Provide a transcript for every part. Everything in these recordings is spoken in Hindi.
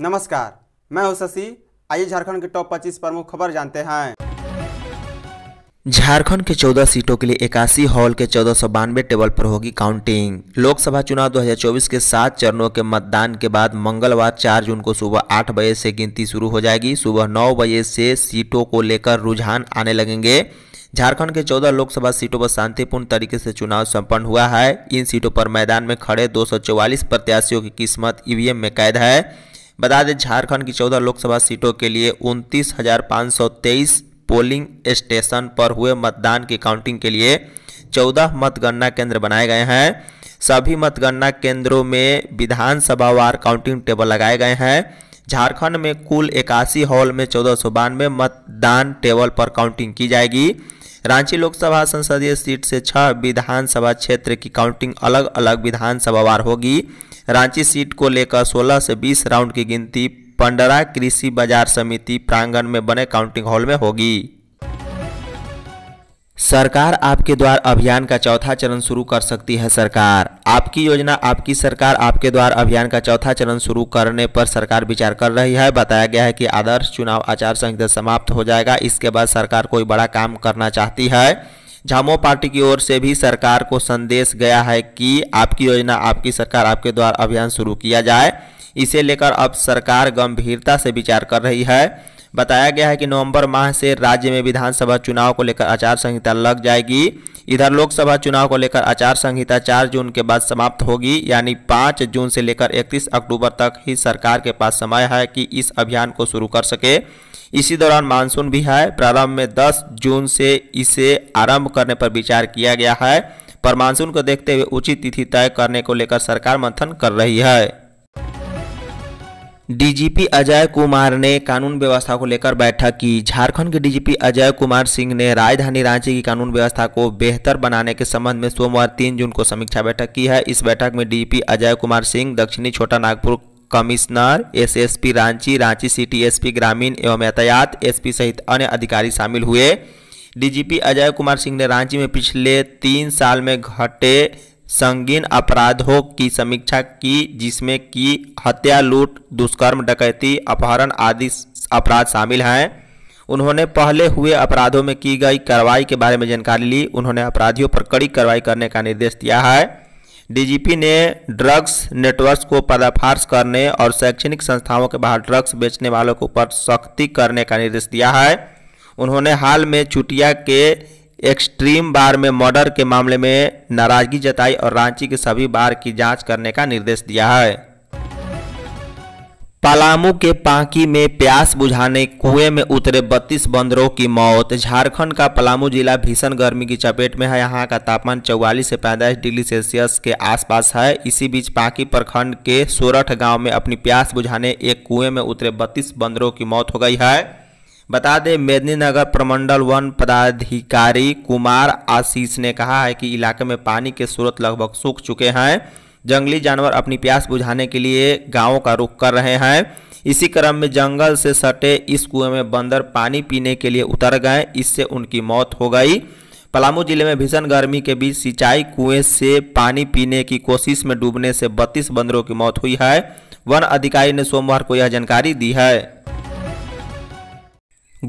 नमस्कार मैं हूं शशि आइए झारखंड के टॉप 25 प्रमुख खबर जानते हैं झारखंड के 14 सीटों के लिए इक्यासी हॉल के चौदह टेबल पर होगी काउंटिंग लोकसभा चुनाव 2024 के सात चरणों के मतदान के बाद मंगलवार 4 जून को सुबह 8 बजे से गिनती शुरू हो जाएगी सुबह 9 बजे से सीटों को लेकर रुझान आने लगेंगे झारखंड के चौदह लोकसभा सीटों पर शांतिपूर्ण तरीके से चुनाव संपन्न हुआ है इन सीटों पर मैदान में खड़े दो प्रत्याशियों की किस्मत ईवीएम में कैद है बता दें झारखंड की चौदह लोकसभा सीटों के लिए उनतीस पोलिंग स्टेशन पर हुए मतदान की काउंटिंग के लिए 14 मतगणना केंद्र बनाए गए हैं सभी मतगणना केंद्रों में विधानसभा वार काउंटिंग टेबल लगाए गए हैं झारखंड में कुल इक्यासी हॉल में चौदह सौ मतदान टेबल पर काउंटिंग की जाएगी रांची लोकसभा संसदीय सीट से छह विधानसभा क्षेत्र की काउंटिंग अलग अलग विधानसभा वार होगी रांची सीट को लेकर 16 से 20 राउंड की गिनती पंडरा कृषि बाजार समिति प्रांगण में बने काउंटिंग हॉल में होगी सरकार आपके द्वार अभियान का चौथा चरण शुरू कर सकती है सरकार आपकी योजना आपकी सरकार आपके द्वार अभियान का चौथा चरण शुरू करने पर सरकार विचार कर रही है बताया गया है कि आदर्श चुनाव आचार संहिता समाप्त हो जाएगा इसके बाद सरकार कोई बड़ा काम करना चाहती है झामो पार्टी की ओर से भी सरकार को संदेश गया है कि आपकी योजना आपकी सरकार आपके द्वार अभियान शुरू किया जाए इसे लेकर अब सरकार गंभीरता से विचार कर रही है बताया गया है कि नवंबर माह से राज्य में विधानसभा चुनाव को लेकर आचार संहिता लग जाएगी इधर लोकसभा चुनाव को लेकर आचार संहिता चार जून के बाद समाप्त होगी यानी पाँच जून से लेकर इकतीस अक्टूबर तक ही सरकार के पास समय है कि इस अभियान को शुरू कर सके इसी दौरान मानसून भी है प्रारंभ में 10 जून से इसे आरंभ करने पर विचार किया गया है पर मानसून को देखते हुए उचित तिथि तय करने को लेकर सरकार मंथन कर रही है डीजीपी अजय कुमार ने कानून व्यवस्था को लेकर बैठक की झारखंड के डीजीपी अजय कुमार सिंह ने राजधानी रांची की कानून व्यवस्था को बेहतर बनाने के संबंध में सोमवार 3 जून को समीक्षा बैठक की है इस बैठक में डीजीपी अजय कुमार सिंह दक्षिणी Chota Nagpur commissioner SSP Ranchi Ranchi city S ग्रामीण एवं यातायात एस सहित अन्य अधिकारी शामिल हुए डीजीपी अजय कुमार सिंह ने रांची में पिछले तीन साल में घटे संगीन अपराधों की समीक्षा की जिसमें कि हत्या लूट दुष्कर्म डकैती अपहरण आदि अपराध शामिल हैं उन्होंने पहले हुए अपराधों में की गई कार्रवाई के बारे में जानकारी ली उन्होंने अपराधियों पर कड़ी कार्रवाई करने का निर्देश दिया है डीजीपी ने ड्रग्स नेटवर्क को पर्दाफाश करने और शैक्षणिक संस्थाओं के बाहर ड्रग्स बेचने वालों के ऊपर सख्ती करने का निर्देश दिया है उन्होंने हाल में चुटिया के एक्सट्रीम बार में मर्डर के मामले में नाराजगी जताई और रांची के सभी बार की जांच करने का निर्देश दिया है पलामू के पांकी में प्यास बुझाने कुएं में उतरे 32 बंदरों की मौत झारखंड का पलामू जिला भीषण गर्मी की चपेट में है यहां का तापमान 44 से पैंतालीस डिग्री सेल्सियस के आसपास है इसी बीच पांकी प्रखंड के सोरठ गांव में अपनी प्यास बुझाने एक कुएं में उतरे 32 बंदरों की मौत हो गई है बता दें मेदिनीनगर प्रमंडल वन पदाधिकारी कुमार आशीष ने कहा है कि इलाके में पानी के स्रोत लगभग सूख चुके हैं जंगली जानवर अपनी प्यास बुझाने के लिए गाँव का रुख कर रहे हैं इसी क्रम में जंगल से सटे इस कुएं में बंदर पानी पीने के लिए उतर गए इससे उनकी मौत हो गई पलामू जिले में भीषण गर्मी के बीच सिंचाई कुएं से पानी पीने की कोशिश में डूबने से बत्तीस बंदरों की मौत हुई है वन अधिकारी ने सोमवार को यह जानकारी दी है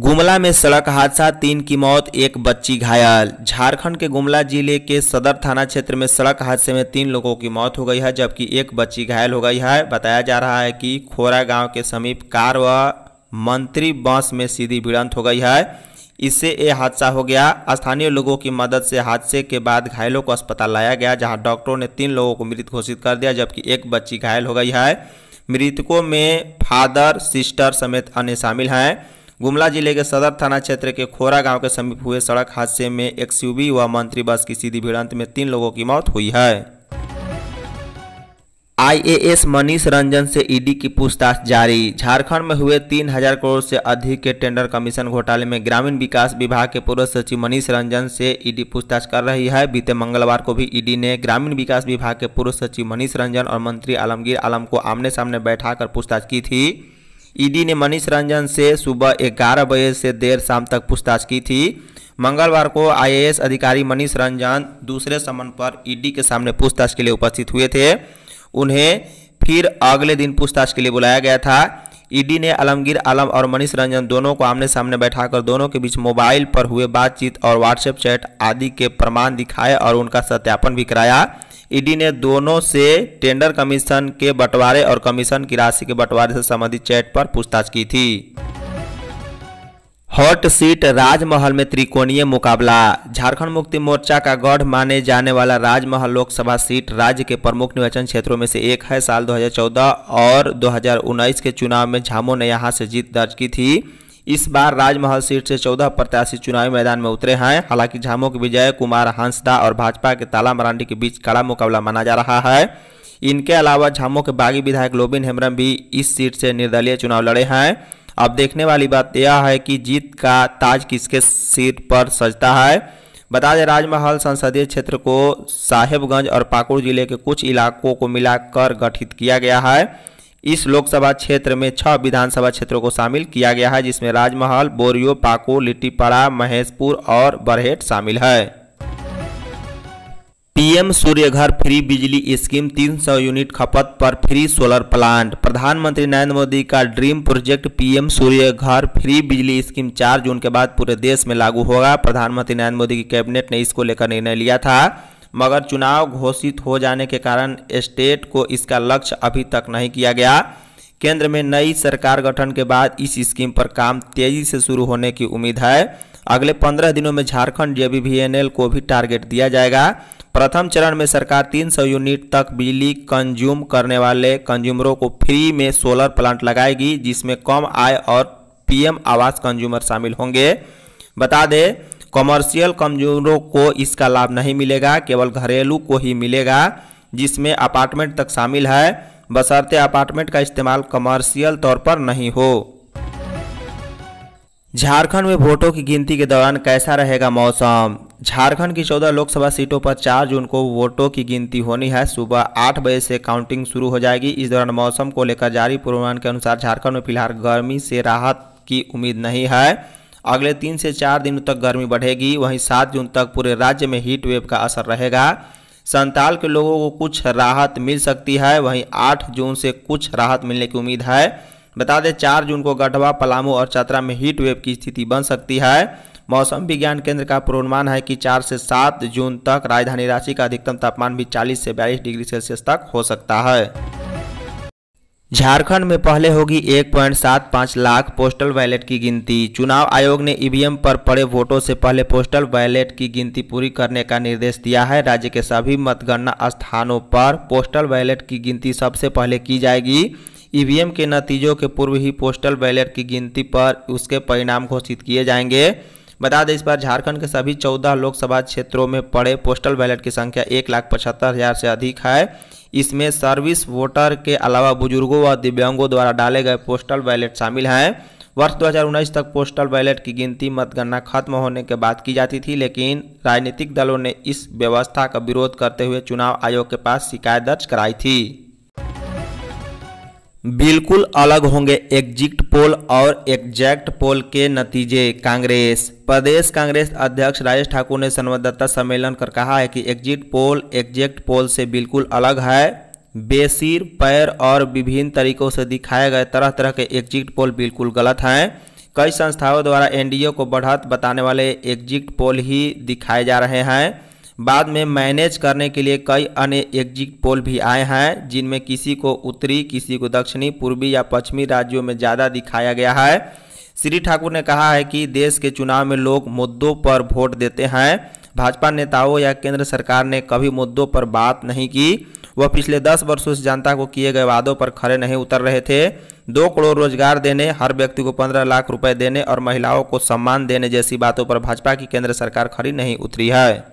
गुमला में सड़क हादसा तीन की मौत एक बच्ची घायल झारखंड के गुमला जिले के सदर थाना क्षेत्र में सड़क हादसे में तीन लोगों की मौत हो गई है जबकि एक बच्ची घायल हो गई है बताया जा रहा है कि खोरा गांव के समीप कार व मंत्री बस में सीधी भिड़ंत हो गई है इससे ये हादसा हो गया स्थानीय लोगों की मदद से हादसे के बाद घायलों को अस्पताल लाया गया जहाँ डॉक्टरों ने तीन लोगों को मृत घोषित कर दिया जबकि एक बच्ची घायल हो गई है मृतकों में फादर सिस्टर समेत अन्य शामिल हैं गुमला जिले के सदर थाना क्षेत्र के खोरा गांव के समीप हुए सड़क हादसे में एक सीयूवी व मंत्री बस की सीधी भिड़ंत में तीन लोगों की मौत हुई है आईएएस मनीष रंजन से ईडी की पूछताछ जारी झारखंड में हुए तीन हजार करोड़ से अधिक के टेंडर कमीशन घोटाले में ग्रामीण विकास विभाग के पूर्व सचिव मनीष रंजन से ईडी पूछताछ कर रही है बीते मंगलवार को भी ईडी ने ग्रामीण विकास विभाग के पूर्व सचिव मनीष रंजन और मंत्री आलमगीर आलम को आमने सामने बैठाकर पूछताछ की थी ईडी ने मनीष रंजन से सुबह ग्यारह बजे से देर शाम तक पूछताछ की थी मंगलवार को आईएएस अधिकारी मनीष रंजन दूसरे समन पर ईडी के सामने पूछताछ के लिए उपस्थित हुए थे उन्हें फिर अगले दिन पूछताछ के लिए बुलाया गया था ईडी ने आलमगीर आलम और मनीष रंजन दोनों को आमने सामने बैठाकर दोनों के बीच मोबाइल पर हुए बातचीत और व्हाट्सएप चैट आदि के प्रमाण दिखाए और उनका सत्यापन भी कराया ईडी ने दोनों से टेंडर कमीशन के बंटवारे और कमीशन की राशि के बंटवारे से संबंधित चैट पर पूछताछ की थी हॉट सीट राजमहल में त्रिकोणीय मुकाबला झारखंड मुक्ति मोर्चा का गढ़ माने जाने वाला राजमहल लोकसभा सीट राज्य के प्रमुख निर्वाचन क्षेत्रों में से एक है साल 2014 और 2019 के चुनाव में झामो ने यहां से जीत दर्ज की थी इस बार राजमहल सीट से चौदह प्रत्याशी चुनावी मैदान में उतरे हैं हालांकि झामो के विजय कुमार हंसदा और भाजपा के ताला मरांडी के बीच कड़ा मुकाबला माना जा रहा है इनके अलावा झामो के बागी विधायक लोबिन हेमरम भी इस सीट से निर्दलीय चुनाव लड़े हैं अब देखने वाली बात यह है कि जीत का ताज किसके सीट पर सजता है बता दें राजमहल संसदीय क्षेत्र को साहेबगंज और पाकुड़ जिले के कुछ इलाकों को मिलाकर गठित किया गया है इस लोकसभा क्षेत्र में छह विधानसभा क्षेत्रों को शामिल किया गया है जिसमें राजमहल बोरियो पाको लिट्टीपाड़ा महेशपुर और बरहेट शामिल है पीएम सूर्य घर फ्री बिजली स्कीम 300 यूनिट खपत पर फ्री सोलर प्लांट प्रधानमंत्री नरेंद्र मोदी का ड्रीम प्रोजेक्ट पीएम सूर्य घर फ्री बिजली स्कीम 4 जून के बाद पूरे देश में लागू होगा प्रधानमंत्री नरेंद्र मोदी की कैबिनेट ने इसको लेकर निर्णय लिया था मगर चुनाव घोषित हो जाने के कारण स्टेट को इसका लक्ष्य अभी तक नहीं किया गया केंद्र में नई सरकार गठन के बाद इस स्कीम पर काम तेजी से शुरू होने की उम्मीद है अगले पंद्रह दिनों में झारखंड जेबीवीएनएल को भी टारगेट दिया जाएगा प्रथम चरण में सरकार 300 यूनिट तक बिजली कंज्यूम करने वाले कंज्यूमरों को फ्री में सोलर प्लांट लगाएगी जिसमें कम आय और पीएम आवास कंज्यूमर शामिल होंगे बता दें कमर्शियल कंज्यूमरों को इसका लाभ नहीं मिलेगा केवल घरेलू को ही मिलेगा जिसमें अपार्टमेंट तक शामिल है बसरते अपार्टमेंट का इस्तेमाल कमर्शियल तौर पर नहीं हो झारखंड में वोटों की गिनती के दौरान कैसा रहेगा मौसम झारखंड की 14 लोकसभा सीटों पर 4 जून को वोटों की गिनती होनी है सुबह 8 बजे से काउंटिंग शुरू हो जाएगी इस दौरान मौसम को लेकर जारी पूर्वानुमान के अनुसार झारखंड में फिलहाल गर्मी से राहत की उम्मीद नहीं है अगले तीन से चार दिनों तक गर्मी बढ़ेगी वहीं सात जून तक पूरे राज्य में हीट वेव का असर रहेगा संताल के लोगों को कुछ राहत मिल सकती है वहीं आठ जून से कुछ राहत मिलने की उम्मीद है बता दें चार जून को गढ़वा पलामू और चतरा में हीट वेव की स्थिति बन सकती है मौसम विज्ञान केंद्र का पूर्वानुमान है कि चार से सात जून तक राजधानी रांची का अधिकतम तापमान भी चालीस से बयालीस डिग्री सेल्सियस तक हो सकता है झारखंड में पहले होगी 1.75 लाख पोस्टल बैलेट की गिनती चुनाव आयोग ने ईवीएम पर पड़े वोटों से पहले पोस्टल बैलेट की गिनती पूरी करने का निर्देश दिया है राज्य के सभी मतगणना स्थानों पर पोस्टल बैलेट की गिनती सबसे पहले की जाएगी ईवीएम के नतीजों के पूर्व ही पोस्टल बैलेट की गिनती पर उसके परिणाम घोषित किए जाएंगे बता दें इस बार झारखंड के सभी चौदह लोकसभा क्षेत्रों में पड़े पोस्टल बैलेट की संख्या एक लाख पचहत्तर हज़ार से अधिक है इसमें सर्विस वोटर के अलावा बुजुर्गों व दिव्यांगों द्वारा डाले गए पोस्टल बैलेट शामिल हैं वर्ष 2019 तक पोस्टल बैलेट की गिनती मतगणना खत्म होने के बाद की जाती थी लेकिन राजनीतिक दलों ने इस व्यवस्था का विरोध करते हुए चुनाव आयोग के पास शिकायत दर्ज कराई थी बिल्कुल अलग होंगे एग्जिट पोल और एग्जैक्ट पोल के नतीजे कांग्रेस प्रदेश कांग्रेस अध्यक्ष राजेश ठाकुर ने संवाददाता सम्मेलन कर कहा है कि एग्जिट पोल एग्जैक्ट पोल से बिल्कुल अलग है बेसिर पैर और विभिन्न तरीकों से दिखाए गए तरह तरह के एग्जिट पोल बिल्कुल गलत हैं कई संस्थाओं द्वारा एनडीए को बढ़त बताने वाले एग्जिट पोल ही दिखाए जा रहे हैं बाद में मैनेज करने के लिए कई अन्य एग्जिट पोल भी आए हैं जिनमें किसी को उत्तरी किसी को दक्षिणी पूर्वी या पश्चिमी राज्यों में ज़्यादा दिखाया गया है श्री ठाकुर ने कहा है कि देश के चुनाव में लोग मुद्दों पर वोट देते हैं भाजपा नेताओं या केंद्र सरकार ने कभी मुद्दों पर बात नहीं की वह पिछले दस वर्षों से जनता को किए गए वादों पर खड़े नहीं उतर रहे थे दो करोड़ रोजगार देने हर व्यक्ति को पंद्रह लाख रुपए देने और महिलाओं को सम्मान देने जैसी बातों पर भाजपा की केंद्र सरकार खड़ी नहीं उतरी है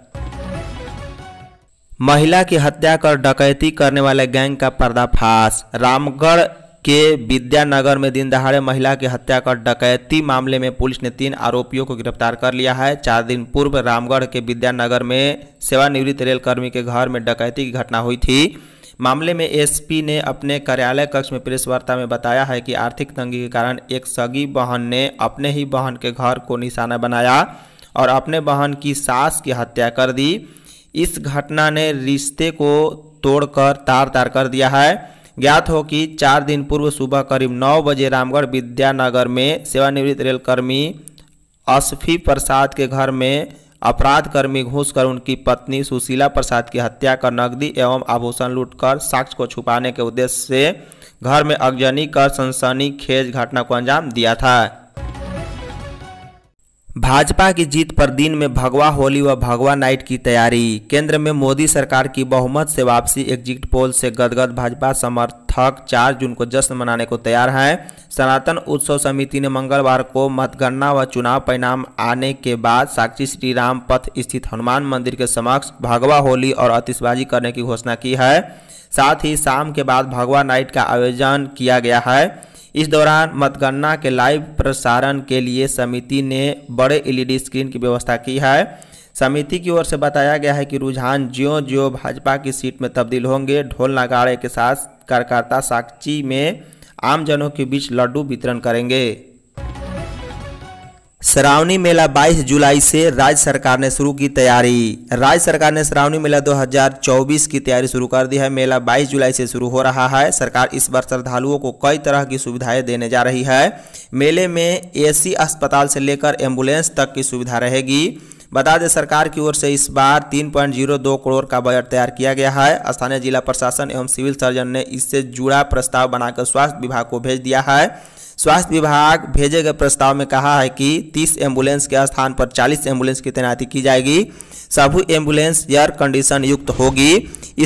महिला की हत्या कर डकैती करने वाले गैंग का पर्दाफाश रामगढ़ के विद्यानगर में दिन दहाड़े महिला की हत्या कर डकैती मामले में पुलिस ने तीन आरोपियों को गिरफ्तार कर लिया है चार दिन पूर्व रामगढ़ के विद्यानगर में सेवानिवृत्त रेलकर्मी के घर में डकैती की घटना हुई थी मामले में एसपी ने अपने कार्यालय कक्ष में प्रेस वार्ता में बताया है कि आर्थिक तंगी के कारण एक सगी बहन ने अपने ही बहन के घर को निशाना बनाया और अपने बहन की सास की हत्या कर दी इस घटना ने रिश्ते को तोड़कर तार तार कर दिया है ज्ञात हो कि चार दिन पूर्व सुबह करीब नौ बजे रामगढ़ विद्यानगर में सेवानिवृत्त रेलकर्मी असफी प्रसाद के घर में अपराधकर्मी घुसकर उनकी पत्नी सुशीला प्रसाद की हत्या कर नकदी एवं आभूषण लूटकर साक्ष्य को छुपाने के उद्देश्य से घर में अगजनी कर सनसनी खेज घटना को अंजाम दिया था भाजपा की जीत पर दिन में भगवा होली व भगवा नाइट की तैयारी केंद्र में मोदी सरकार की बहुमत से वापसी एग्जिट पोल से गदगद भाजपा समर्थक 4 जून को जश्न मनाने को तैयार हैं सनातन उत्सव समिति ने मंगलवार को मतगणना व चुनाव परिणाम आने के बाद साक्षी श्री राम पथ स्थित हनुमान मंदिर के समक्ष भगवा होली और आतिशबाजी करने की घोषणा की है साथ ही शाम के बाद भगवा नाइट का आयोजन किया गया है इस दौरान मतगणना के लाइव प्रसारण के लिए समिति ने बड़े एलईडी स्क्रीन की व्यवस्था की है समिति की ओर से बताया गया है कि रुझान ज्यो ज्यो भाजपा की सीट में तब्दील होंगे ढोल नगाड़े के साथ कार्यकर्ता साक्षी में आमजनों के बीच लड्डू वितरण करेंगे श्रावणी मेला 22 जुलाई से राज्य सरकार ने शुरू की तैयारी राज्य सरकार ने श्रावणी मेला 2024 की तैयारी शुरू कर दी है मेला 22 जुलाई से शुरू हो रहा है सरकार इस बार श्रद्धालुओं को कई तरह की सुविधाएं देने जा रही है मेले में एसी अस्पताल से लेकर एम्बुलेंस तक की सुविधा रहेगी बता दें सरकार की ओर से इस बार 3.02 करोड़ का बजट तैयार किया गया है स्थानीय जिला प्रशासन एवं सिविल सर्जन ने इससे जुड़ा प्रस्ताव बनाकर स्वास्थ्य विभाग को भेज दिया है स्वास्थ्य विभाग भेजे गए प्रस्ताव में कहा है कि 30 एम्बुलेंस के स्थान पर 40 एम्बुलेंस की तैनाती की जाएगी सभी एम्बुलेंस एयर कंडीशन युक्त होगी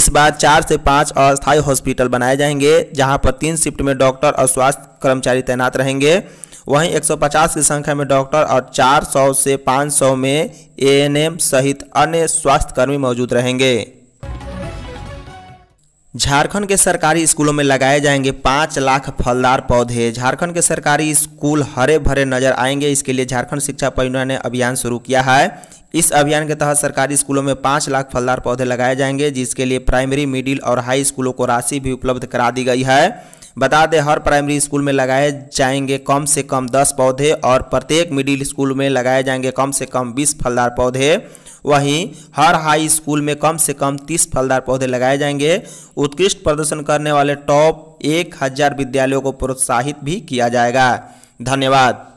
इस बार चार से पाँच अस्थायी हॉस्पिटल बनाए जाएंगे जहाँ पर तीन शिफ्ट में डॉक्टर और स्वास्थ्य कर्मचारी तैनात रहेंगे वहीं 150 की संख्या में डॉक्टर और 400 से 500 में एएनएम सहित अन्य स्वास्थ्यकर्मी मौजूद रहेंगे झारखंड के सरकारी स्कूलों में लगाए जाएंगे पाँच लाख फलदार पौधे झारखंड के सरकारी स्कूल हरे भरे नजर आएंगे इसके लिए झारखंड शिक्षा परियोजना ने अभियान शुरू किया है इस अभियान के तहत सरकारी स्कूलों में पाँच लाख फलदार पौधे लगाए जाएंगे जिसके लिए प्राइमरी मिडिल और हाई स्कूलों को राशि भी उपलब्ध करा दी गई है बता दें हर प्राइमरी स्कूल में लगाए जाएंगे कम से कम दस पौधे और प्रत्येक मिडिल स्कूल में लगाए जाएंगे कम से कम बीस फलदार पौधे वहीं हर हाई स्कूल में कम से कम तीस फलदार पौधे लगाए जाएंगे उत्कृष्ट प्रदर्शन करने वाले टॉप एक हजार विद्यालयों को प्रोत्साहित भी किया जाएगा धन्यवाद